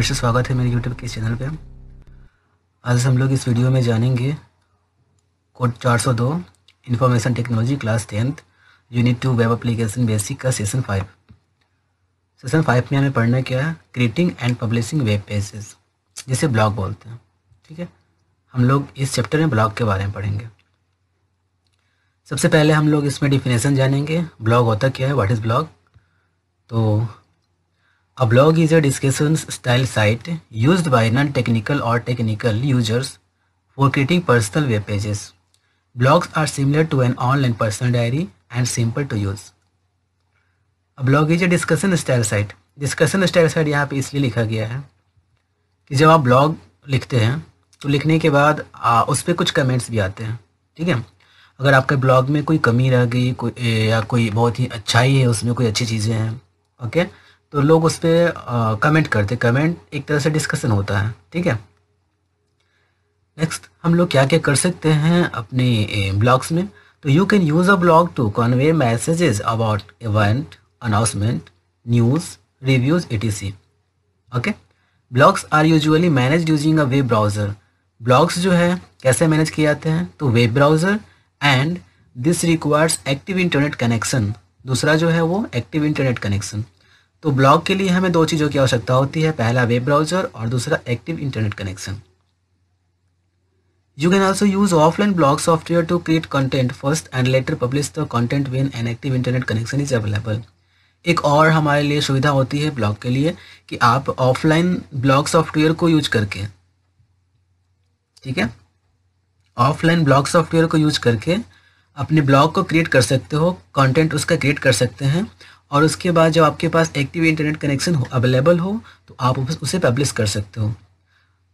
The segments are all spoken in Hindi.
फिर से स्वागत है मेरे यूट्यूब के इस चैनल पे आज हम लोग इस वीडियो में जानेंगे code 402 information technology class tenth unit two web application basic का सेशन फाइव सेशन फाइव में हमें पढ़ना क्या है creating and publishing web pages जिसे ब्लॉग बोलते हैं ठीक है हम लोग इस चैप्टर में ब्लॉग के बारे में पढ़ेंगे सबसे पहले हम लोग इसमें डिफिनेशन जानेंगे ब्लॉग होता क्या है वाट इज़ ब्लॉग तो A blog is a discussion style site used by non-technical or technical users for creating personal web pages. Blogs are similar to an online personal diary and simple to use. A blog is a discussion style site. Discussion style site यहाँ पे इसलिए लिखा गया है कि जब आप blog लिखते हैं तो लिखने के बाद आ, उस पर कुछ comments भी आते हैं ठीक है अगर आपके blog में कोई कमी रह गई कोई या कोई बहुत ही अच्छाई है उसमें कोई अच्छी चीज़ें हैं ओके okay? तो लोग उस पर कमेंट करते कमेंट एक तरह से डिस्कशन होता है ठीक है नेक्स्ट हम लोग क्या क्या कर सकते हैं अपने ब्लॉग्स में तो you can use a blog to convey messages about event announcement news reviews A C okay blogs are usually manage using a web browser blogs जो है कैसे मैनेज किए जाते हैं तो web browser and this requires active internet connection दूसरा जो है वो एक्टिव इंटरनेट कनेक्शन तो ब्लॉग के लिए हमें दो चीज़ों की आवश्यकता होती है पहला वेब ब्राउज़र और दूसरा active internet connection you can also use offline blog software to create content first and later publish the content when an active internet connection is available एक और हमारे लिए सुविधा होती है ब्लॉग के लिए कि आप ऑफलाइन ब्लॉग सॉफ्टवेयर को यूज करके ठीक है ऑफलाइन ब्लॉग सॉफ्टवेयर को यूज करके अपने ब्लॉग को क्रिएट कर सकते हो कंटेंट उसका क्रिएट कर सकते हैं और उसके बाद जब आपके पास एक्टिव इंटरनेट कनेक्शन हो अवेलेबल हो तो आप उसे पब्लिश कर सकते हो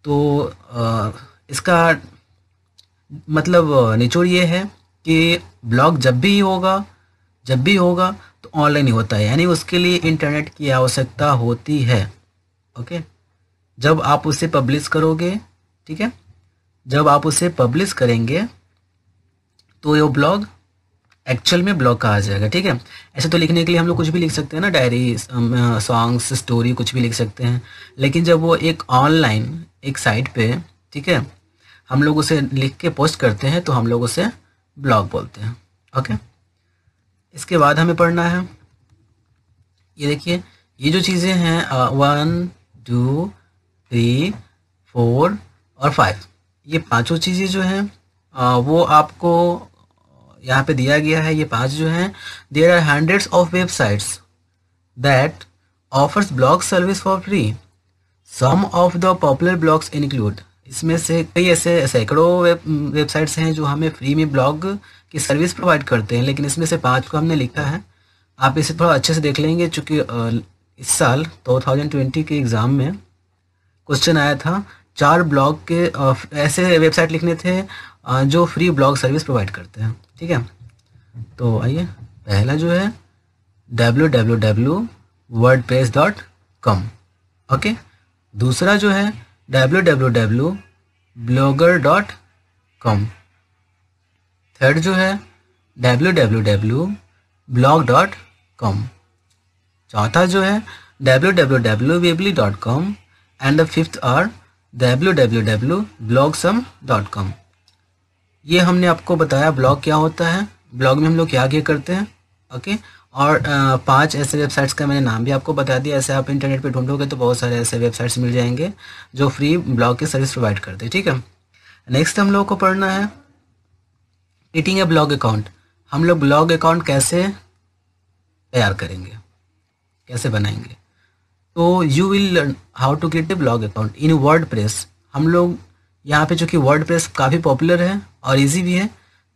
तो आ, इसका मतलब निचोड़ ये है कि ब्लॉग जब भी होगा जब भी होगा तो ऑनलाइन ही होता है यानी उसके लिए इंटरनेट की आवश्यकता होती है ओके जब आप उसे पब्लिश करोगे ठीक है जब आप उसे पब्लिश करेंगे तो ये ब्लॉग एक्चुअल में ब्लॉग कहा जाएगा ठीक है ऐसे तो लिखने के लिए हम लोग कुछ भी लिख सकते हैं ना डायरी सॉन्ग्स स्टोरी कुछ भी लिख सकते हैं लेकिन जब वो एक ऑनलाइन एक साइट पे ठीक है हम लोग उसे लिख के पोस्ट करते हैं तो हम लोग उसे ब्लॉग बोलते हैं ओके इसके बाद हमें पढ़ना है ये देखिए ये जो चीज़ें हैं वन टू थ्री फोर और फाइव ये पांचों चीज़ें जो हैं uh, वो आपको यहाँ पे दिया गया है ये पांच जो हैं there are hundreds of websites that offers blog service for free some of the popular blogs include इसमें से कई ऐसे सैकड़ों वेब वेबसाइट्स हैं जो हमें फ्री में ब्लॉग की सर्विस प्रोवाइड करते हैं लेकिन इसमें से पाँच को हमने लिखा है आप इसे थोड़ा अच्छे से देख लेंगे चूंकि इस साल 2020 के एग्ज़ाम में क्वेश्चन आया था चार ब्लॉग के ऐसे वेबसाइट लिखने थे जो फ्री ब्लॉग सर्विस प्रोवाइड करते हैं ठीक है तो आइए पहला जो है W W W WordPress dot com okay दूसरा जो है W W W blogger dot com third जो है W W W blog dot com चौथा जो है W W W Weebly dot com and the fifth are W W W Blogsome dot com ये हमने आपको बताया ब्लॉग क्या होता है ब्लॉग में हम लोग क्या क्या करते हैं ओके और पांच ऐसे वेबसाइट्स का मैंने नाम भी आपको बता दिया ऐसे आप इंटरनेट पे ढूंढोगे तो बहुत सारे ऐसे वेबसाइट्स मिल जाएंगे जो फ्री ब्लॉग की सर्विस प्रोवाइड करते हैं ठीक है नेक्स्ट हम लोगों को पढ़ना है क्रिएटिंग ए ब्लॉग अकाउंट हम लोग ब्लॉग अकाउंट कैसे तैयार करेंगे कैसे बनाएंगे तो you will learn how to create a blog account in WordPress हम लोग यहाँ पे जो कि वर्ड प्रेस काफ़ी पॉपुलर है और इजी भी है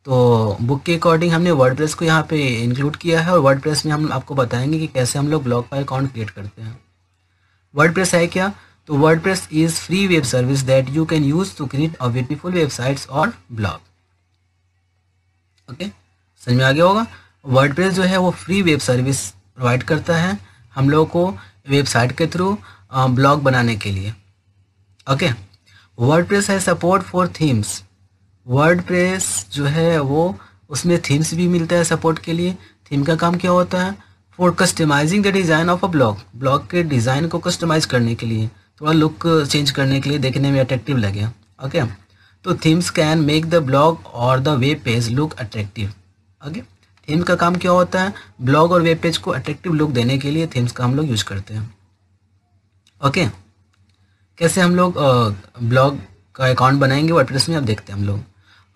तो बुक के अकॉर्डिंग हमने वर्ड प्रेस को यहाँ पे इंक्लूड किया है और वर्ड प्रेस में हम आपको बताएंगे कि कैसे हम लोग ब्लॉग फाइल अकाउंट क्रिएट करते हैं वर्ड प्रेस है क्या तो WordPress is free web service that you can use to create a beautiful websites और ब्लॉग ओके समझ में आ गया होगा वर्ड प्रेस जो है वो फ्री वेब सर्विस प्रोवाइड करता है हम लोगों को वेबसाइट के थ्रू ब्लॉग बनाने के लिए ओके okay? वर्ड प्रेस है support for themes WordPress जो है वो उसमें थीम्स भी मिलता है सपोर्ट के लिए थीम का काम क्या होता है for customizing the design of a blog blog के डिज़ाइन को कस्टमाइज करने के लिए थोड़ा लुक चेंज करने के लिए देखने में अट्रैक्टिव लगे ओके तो themes can make the blog और the web page look attractive okay theme का काम क्या होता है ब्लॉग और वेब पेज को अट्रैक्टिव लुक देने के लिए थीम्स का हम लोग यूज करते हैं ओके okay? कैसे हम लोग ब्लॉग का अकाउंट बनाएंगे वर्डप्रेस में आप देखते हैं हम लोग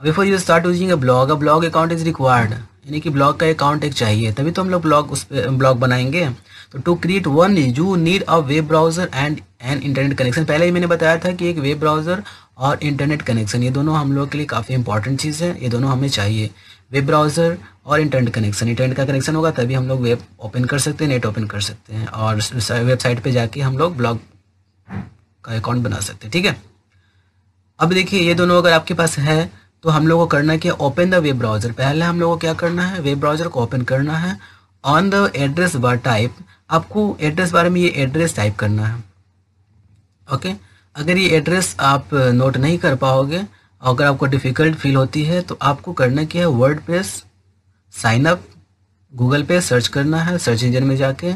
before you start using a blog a blog account is required यानी कि ब्लॉग का अकाउंट एक चाहिए तभी तो हम लोग ब्लॉग उस पर ब्लॉग बनाएंगे तो to create one you need a web browser and an internet connection पहले ही मैंने बताया था कि एक वेब ब्राउज़र और इंटरनेट कनेक्शन ये दोनों हम लोग के लिए काफ़ी इंपॉर्टेंट चीज़ है ये दोनों हमें चाहिए वेब ब्राउज़र और इंटरनेट कनेक्शन इंटरनेट का कनेक्शन होगा तभी हम लोग वेब ओपन कर सकते हैं नेट ओपन कर सकते हैं और वेबसाइट पर जाके हम लोग ब्लॉग का अकाउंट बना सकते हैं ठीक है अब देखिए ये दोनों अगर आपके पास है तो हम लोग को करना क्या ओपन द वेब ब्राउजर पहले हम लोग को क्या करना है वेब ब्राउजर को ओपन करना है on the address bar type आपको एड्रेस बारे में ये एड्रेस टाइप करना है ओके अगर ये एड्रेस आप नोट नहीं कर पाओगे अगर आपको डिफ़िकल्ट फील होती है तो आपको करना क्या है WordPress sign up Google पे सर्च करना है सर्च इंजन में जाके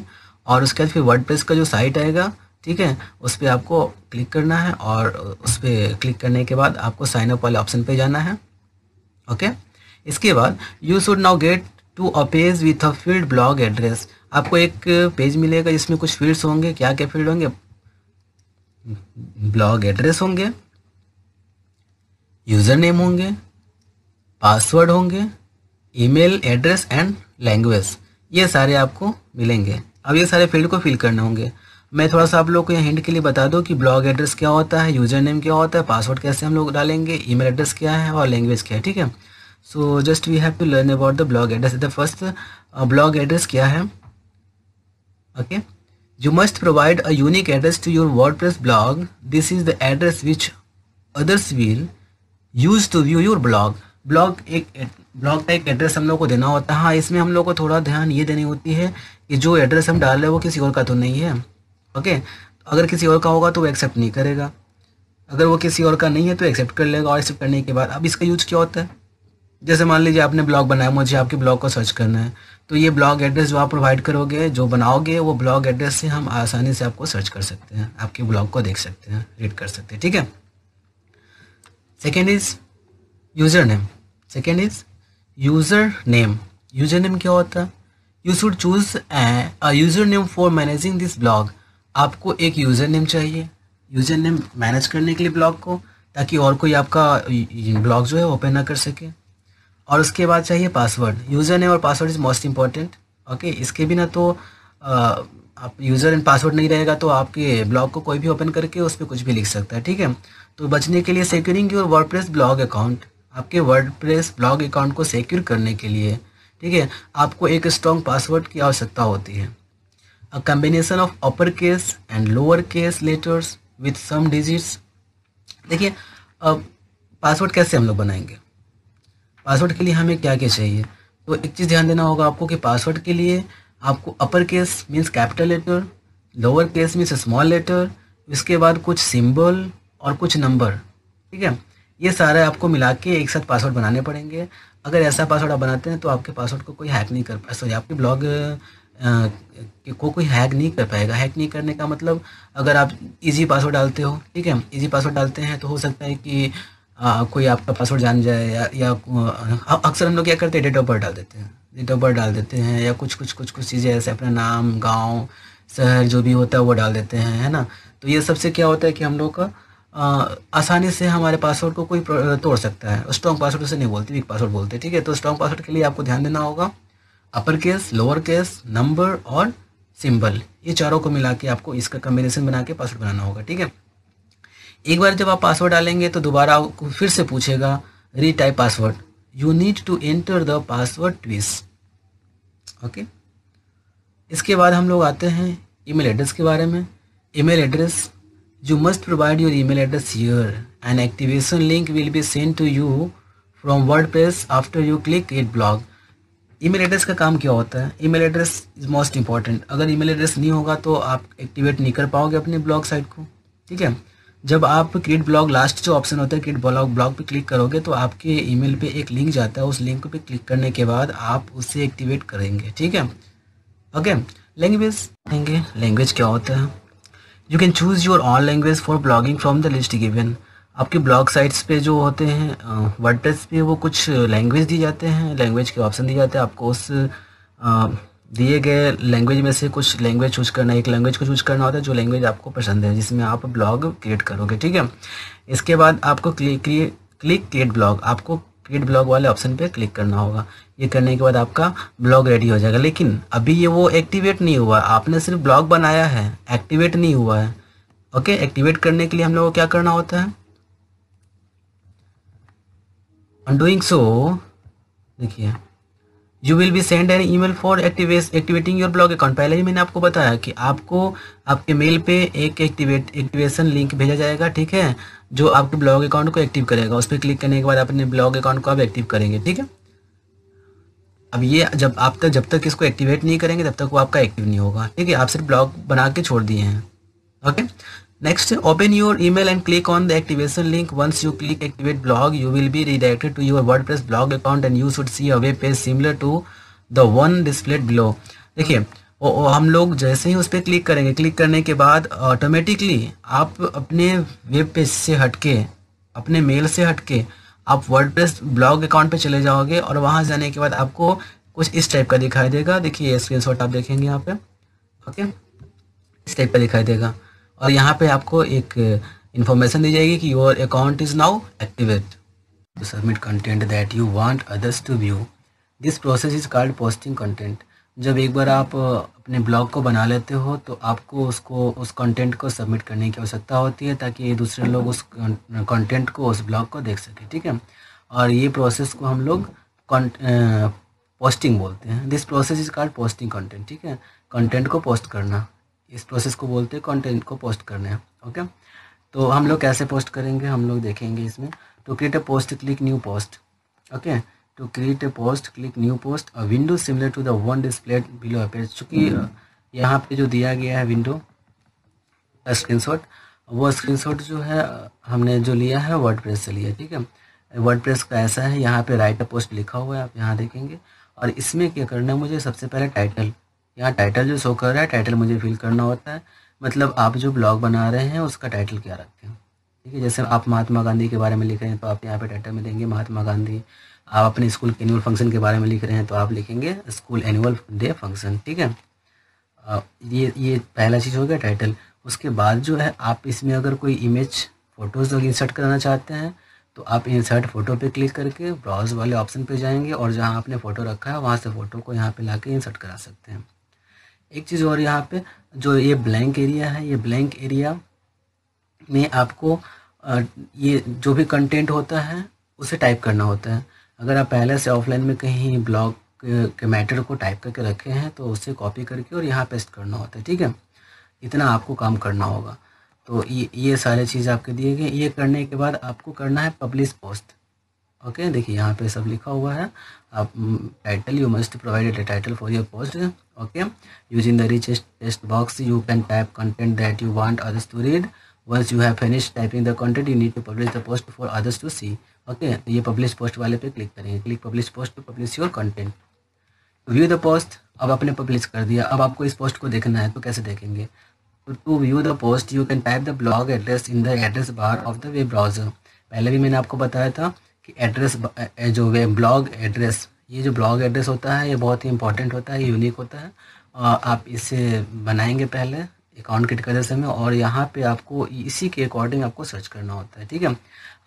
और उसके बाद फिर वर्ड का जो साइट आएगा ठीक है उस पर आपको क्लिक करना है और उस पर क्लिक करने के बाद आपको साइन अप वाले ऑप्शन पे जाना है ओके इसके बाद you should now get to a page with a field blog address आपको एक पेज मिलेगा जिसमें कुछ फील्ड्स होंगे क्या क्या फील्ड होंगे ब्लॉग एड्रेस होंगे यूज़र नेम होंगे पासवर्ड होंगे ईमेल एड्रेस एंड लैंग्वेज ये सारे आपको मिलेंगे अब ये सारे फील्ड को फिल करने होंगे मैं थोड़ा सा आप लोग को यहाँ हिंट के लिए बता दूँ कि ब्लॉग एड्रेस क्या होता है यूजर नेम क्या होता है पासवर्ड कैसे हम लोग डालेंगे ईमेल एड्रेस क्या है और लैंग्वेज क्या है ठीक है so just we have to learn about the blog address the first blog address क्या है okay you must provide a unique address to your press blog this is the address which others will use to view your blog blog एक ब्लॉग का एक एड्रेस हम लोग को देना होता है हाँ इसमें हम लोग को थोड़ा ध्यान ये देनी होती है कि जो एड्रेस हम डाल रहे हैं वो किसी और का तो नहीं है ओके अगर किसी और का होगा तो वो एक्सेप्ट नहीं करेगा अगर वो किसी और का नहीं है तो एक्सेप्ट कर लेगा और एक्सेप्ट करने के बाद अब इसका यूज क्या होता है जैसे मान लीजिए आपने ब्लॉग बनाया मुझे आपके ब्लॉग को सर्च करना है तो ये ब्लॉग एड्रेस जो आप प्रोवाइड करोगे जो बनाओगे वो ब्लॉग एड्रेस से हम आसानी से आपको सर्च कर सकते हैं आपके ब्लॉग को देख सकते हैं रीड कर सकते हैं ठीक है second is user name second is user name user name क्या होता है you should choose a user name for managing this blog आपको एक यूज़र नेम चाहिए यूज़र नेम मैनेज करने के लिए ब्लॉग को ताकि और कोई आपका ब्लॉग जो है ओपन ना कर सके और उसके बाद चाहिए पासवर्ड यूज़र नेम और password is most important okay इसके बिना तो आ, आप यूज़र एंड पासवर्ड नहीं रहेगा तो आपके ब्लॉग को कोई भी ओपन करके उस पर कुछ भी लिख सकता है ठीक है तो बचने के लिए securing your WordPress blog account आपके वर्डप्रेस ब्लॉग अकाउंट को सिक्योर करने के लिए ठीक है आपको एक स्ट्रॉन्ग पासवर्ड की आवश्यकता होती है a combination of case and case letters with some digits देखिए अब पासवर्ड कैसे हम लोग बनाएंगे पासवर्ड के लिए हमें क्या क्या चाहिए तो एक चीज़ ध्यान देना होगा आपको कि पासवर्ड के लिए आपको upper case means capital letter lower case means small letter इसके बाद कुछ सिंबल और कुछ नंबर ठीक है ये सारे आपको मिला के एक साथ पासवर्ड बनाने पड़ेंगे अगर ऐसा पासवर्ड आप बनाते हैं तो आपके पासवर्ड को कोई हैक नहीं कर पाए सॉरी आपके ब्लॉग को कोई हैक नहीं कर पाएगा हैक नहीं करने का मतलब अगर आप इजी पासवर्ड डालते हो ठीक है इजी पासवर्ड डालते हैं तो हो सकता है कि आ, कोई आपका पासवर्ड जान जाए या, या अक्सर हम लोग क्या करते हैं डेट ऑफ बर्थ डाल देते हैं डेट ऑफ बर्थ डाल देते हैं या कुछ कुछ कुछ कुछ चीज़ें ऐसे अपना नाम गाँव शहर जो भी होता है वो डाल देते हैं है ना तो ये सबसे क्या होता है कि हम लोग का आ, आसानी से हमारे पासवर्ड को कोई तोड़ सकता है स्ट्रॉन्ग पासवर्ड उसे नहीं बोलते वीक पासवर्ड बोलते ठीक है तो स्ट्रॉन्ग पासवर्ड के लिए आपको ध्यान देना होगा upper case lower case number और सिंबल ये चारों को मिला के आपको इसका कम्बिनेशन बना के पासवर्ड बनाना होगा ठीक है एक बार जब आप पासवर्ड डालेंगे तो दोबारा आपको फिर से पूछेगा retype password you need to enter the password twice okay इसके बाद हम लोग आते हैं ईमेल एड्रेस के बारे में email address you must provide your email address here and activation link will be send to you from word after you click it blog email address का काम क्या होता है email address is most important अगर ईमेल एड्रेस नहीं होगा तो आप एक्टिवेट नहीं कर पाओगे अपने ब्लॉग साइट को ठीक है जब आप क्रिएट ब्लॉग लास्ट जो ऑप्शन होता है क्रिएट ब्लॉग ब्लॉग पे क्लिक करोगे तो आपके ईमेल पे एक लिंक जाता है उस लिंक पे क्लिक करने के बाद आप उसे एक्टिवेट करेंगे ठीक है ओके लैंग्वेज लैंग्वेज क्या होता है you can choose your own language for blogging from the list given आपके ब्लॉग साइट्स पे जो होते हैं वर्डप्रेस पे वो कुछ लैंग्वेज दिए जाते हैं लैंग्वेज के ऑप्शन दिए जाते हैं आपको उस दिए गए लैंग्वेज में से कुछ लैंग्वेज चूज करना एक लैंग्वेज को चूज करना होता है जो लैंग्वेज आपको पसंद है जिसमें आप ब्लॉग क्रिएट करोगे ठीक है इसके बाद आपको क्लिक क्लिक क्रिएट ब्लॉग आपको क्रिएट ब्लॉग वाले ऑप्शन पर क्लिक करना होगा ये करने के बाद आपका ब्लॉग रेडी हो जाएगा लेकिन अभी ये वो एक्टिवेट नहीं हुआ आपने सिर्फ ब्लॉग बनाया है एक्टिवेट नहीं हुआ है ओके एक्टिवेट करने के लिए हम लोग को क्या करना होता है ऑन डूइंग सो देखिए you will be send an email for activate activating your blog account पहले ही मैंने आपको बताया कि आपको आपके मेल पे एक एक्टिवेट एक्टिवेशन लिंक भेजा जाएगा ठीक है जो आपके ब्लॉग अकाउंट को एक्टिव करेगा उस पर क्लिक करने के बाद अपने ब्लॉग अकाउंट को आप एक्टिव करेंगे ठीक है अब ये जब आप तक जब तक इसको एक्टिवेट नहीं करेंगे तब तक वो आपका एक्टिव नहीं होगा ठीक है आप सिर्फ ब्लॉग बना के छोड़ दिए हैं okay Next, open your email and click on the activation link. Once you click activate blog, you will be redirected to your WordPress blog account and you should see a web page similar to the one displayed below. देखिए हम लोग जैसे ही उस पर क्लिक करेंगे क्लिक करने के बाद ऑटोमेटिकली आप अपने वेब पेज से हटके अपने मेल से हटके आप वर्डप्रेस ब्लॉग अकाउंट पे चले जाओगे और वहाँ जाने के बाद आपको कुछ इस टाइप का दिखाई देगा देखिए स्क्रीनशॉट आप देखेंगे यहाँ पे ओके इस टाइप का दिखाई देगा और यहाँ पे आपको एक इन्फॉर्मेशन दी जाएगी कि your account is now activate to submit content that you want others to view this process is called posting content जब एक बार आप अपने ब्लॉग को बना लेते हो तो आपको उसको उस कंटेंट को सबमिट करने की आवश्यकता होती है ताकि दूसरे लोग उस कंटेंट को उस ब्लॉग को देख सकें ठीक है और ये प्रोसेस को हम लोग पोस्टिंग बोलते हैं this process is called posting content ठीक है कंटेंट को पोस्ट करना इस प्रोसेस को बोलते हैं कंटेंट को पोस्ट करने ओके तो हम लोग कैसे पोस्ट करेंगे हम लोग देखेंगे इसमें to create hmm. A post click new post okay to create a post click new post a window similar to the one display below page चूँकि यहाँ पे जो दिया गया है विंडो स्क्रीन शॉट वो स्क्रीन शॉट जो है हमने जो लिया है वर्ड प्रेस से लिया ठीक है वर्ड प्रेस का ऐसा है यहाँ पे राइट अ पोस्ट लिखा हुआ है आप यहाँ देखेंगे और इसमें क्या करना है मुझे सबसे पहले टाइटल यहाँ टाइटल जो शो कर रहा है टाइटल मुझे फिल करना होता है मतलब आप जो ब्लॉग बना रहे हैं उसका टाइटल क्या रखते हैं ठीक है जैसे आप महात्मा गांधी के बारे में लिख रहे हैं तो आप यहाँ पे टाइटल में देंगे महात्मा गांधी आप अपने स्कूल के एनुअल फंक्शन के बारे में लिख रहे हैं तो आप लिखेंगे स्कूल एनुअल डे फंक्शन ठीक है ये ये पहला चीज़ हो गया टाइटल उसके बाद जो है आप इसमें अगर कोई इमेज फ़ोटोज़ अगर इंसर्ट कराना चाहते हैं तो आप इंसर्ट फ़ोटो पे क्लिक करके ब्राउज वाले ऑप्शन पे जाएंगे और जहाँ आपने फ़ोटो रखा है वहाँ से फ़ोटो को यहाँ पे लाके इंसर्ट करा सकते हैं एक चीज़ और यहाँ पे जो ये ब्लैंक एरिया है ये ब्लैंक एरिया में आपको ये जो भी कंटेंट होता है उसे टाइप करना होता है अगर आप पहले से ऑफलाइन में कहीं ब्लॉग के मैटर को टाइप करके रखे हैं तो उसे कॉपी करके और यहाँ पेस्ट करना होता है ठीक है इतना आपको काम करना होगा तो ये ये सारे चीज़ आपके दिए गए ये करने के बाद आपको करना है पब्लिश पोस्ट ओके देखिए यहाँ पे सब लिखा हुआ है आप title you must provided a title for your post okay use in the rich test box you can type content that you want others to read once you have finish typing the content you need to publish the post for others to see okay तो ये पब्लिश पोस्ट वाले पे क्लिक करेंगे click publish post to publish your content view the post अब आपने पब्लिश कर दिया अब आपको इस पोस्ट को देखना है तो कैसे देखेंगे to view the post you can type the blog address in the address bar of the web browser पहले भी मैंने आपको बताया था कि एड्रेस eh, जो वे ब्लॉग एड्रेस ये जो ब्लॉग एड्रेस होता है ये बहुत ही इंपॉर्टेंट होता है यूनिक होता है और आप इसे बनाएंगे पहले अकाउंट क्रिएट करते समय और यहाँ पे आपको इसी के अकॉर्डिंग आपको सर्च करना होता है ठीक है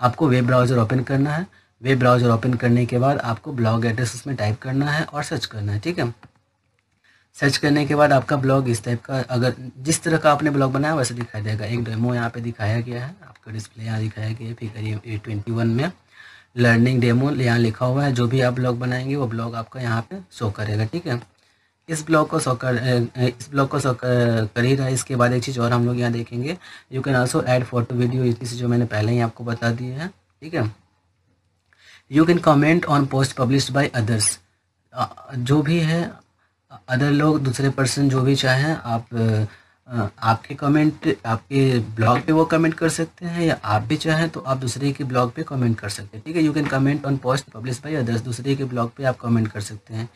आपको वेब ब्राउज़र ओपन करना है वेब ब्राउज़र ओपन करने के बाद आपको ब्लॉग एड्रेस उसमें टाइप करना है और सर्च करना है ठीक है सर्च करने के बाद आपका ब्लॉग इस टाइप का अगर जिस तरह का आपने ब्लॉग बनाया वैसे दिखाई देगा एक डेमो यहाँ पे दिखाया गया है आपका डिस्प्ले यहाँ दिखाया गया है फिगर ये ट्वेंटी वन में लर्निंग डेमो यहाँ लिखा हुआ है जो भी आप ब्लॉग बनाएंगे वो ब्लॉग आपका यहाँ पे शो करेगा ठीक है इस ब्लॉग को शो कर इस ब्लॉग को शो कर, ही रहा है इसके बाद एक चीज़ और हम लोग यहाँ देखेंगे you can also add photo video इसी जो मैंने पहले ही आपको बता दी है ठीक है you can comment on post publish by others जो भी है अदर लोग दूसरे पर्सन जो भी चाहें आप आपके कमेंट आपके ब्लॉग पे वो कमेंट कर सकते हैं या आप भी चाहें तो आप दूसरे के ब्लॉग पे कमेंट कर सकते हैं ठीक है you can comment on post publish by others दूसरे के ब्लॉग पे आप कमेंट कर सकते हैं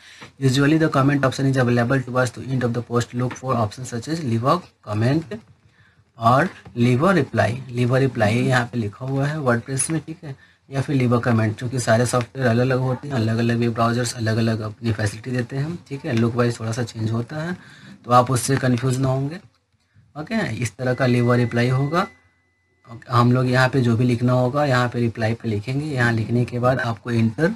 usually the comment option is available to us to end of the post look for option such is leave a comment और leave a reply leave a reply यहाँ पे लिखा हुआ है वर्ड में ठीक है या फिर लिवर कमेंट क्योंकि सारे सॉफ्टवेयर अलग अलग होते हैं अलग अलग वेब ब्राउजर्स अलग अलग अपनी फैसिलिटी देते हैं ठीक है लुक वाइज थोड़ा सा चेंज होता है तो आप उससे कन्फ्यूज ना होंगे ओके इस तरह का लीवर रिप्लाई होगा हम लोग यहाँ पे जो भी लिखना होगा यहाँ पे रिप्लाई पे लिखेंगे यहाँ लिखने के बाद आपको इंटर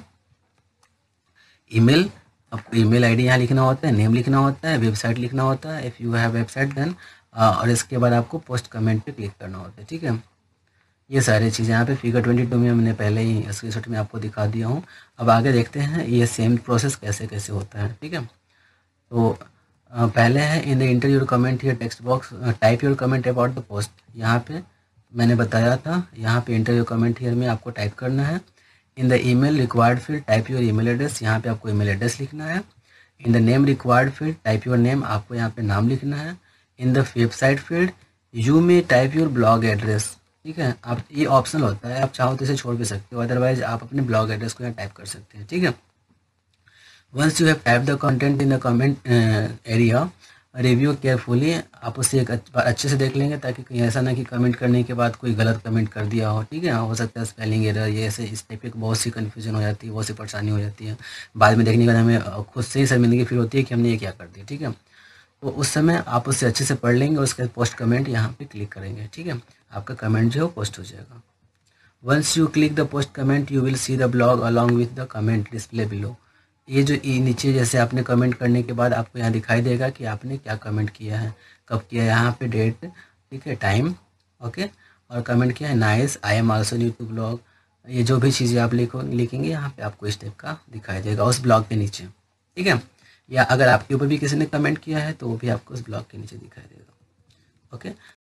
ईमेल आपको ईमेल आईडी यहाँ लिखना होता है नेम लिखना होता है वेबसाइट लिखना होता है if you have website then और इसके बाद आपको पोस्ट कमेंट पे क्लिक करना होता है ठीक है ये सारी चीज़ें यहाँ पे फिगर ट्वेंटी टू में मैंने पहले ही स्क्रीन शॉट में आपको दिखा दिया हूँ अब आगे देखते हैं ये सेम प्रोसेस कैसे कैसे होता है ठीक है तो पहले है इन द इंटर कमेंट या text box type your comment about the post यहाँ पे मैंने बताया था यहाँ पे इंटर योर कमेंट हीयर में आपको टाइप करना है in the email required field type your email address यहाँ पे आपको ईमेल एड्रेस लिखना है in the name required field type your name आपको यहाँ पे नाम लिखना है in the website field you may type your blog address ठीक है आप ये ऑप्शनल होता है आप चाहो तो इसे छोड़ भी सकते हो अदरवाइज आप अपने ब्लॉग एड्रेस को यहाँ टाइप कर सकते हैं ठीक है once you have typed the content in the comment uh, area review carefully आप उसे एक अच्छे से देख लेंगे ताकि कहीं ऐसा ना कि कमेंट करने के बाद कोई गलत कमेंट कर दिया हो ठीक है हो सकता है स्पेलिंग एरर ये ऐसे इस टाइप की बहुत सी कन्फ्यूजन हो जाती है बहुत सी परेशानी हो जाती है बाद में देखने के बाद हमें खुद से ही शर्मिंदगी फील होती है कि हमने ये क्या कर दिया ठीक है तो उस समय आप उससे अच्छे से पढ़ लेंगे और उसके पोस्ट कमेंट यहाँ पर क्लिक करेंगे ठीक है आपका कमेंट जो है पोस्ट हो जाएगा once you click the post comment you will see the blog along with the comment display below ये जो ये नीचे जैसे आपने कमेंट करने के बाद आपको यहाँ दिखाई देगा कि आपने क्या कमेंट किया है कब किया है यहाँ पे डेट ठीक है टाइम ओके और कमेंट किया है nice I am also new to blog ये जो भी चीज़ें आप लिखो लिखेंगे यहाँ पे आपको इस टाइप का दिखाई देगा उस ब्लॉग के नीचे ठीक है या अगर आपके ऊपर भी किसी ने कमेंट किया है तो वो भी आपको उस ब्लॉग के नीचे दिखाई देगा ओके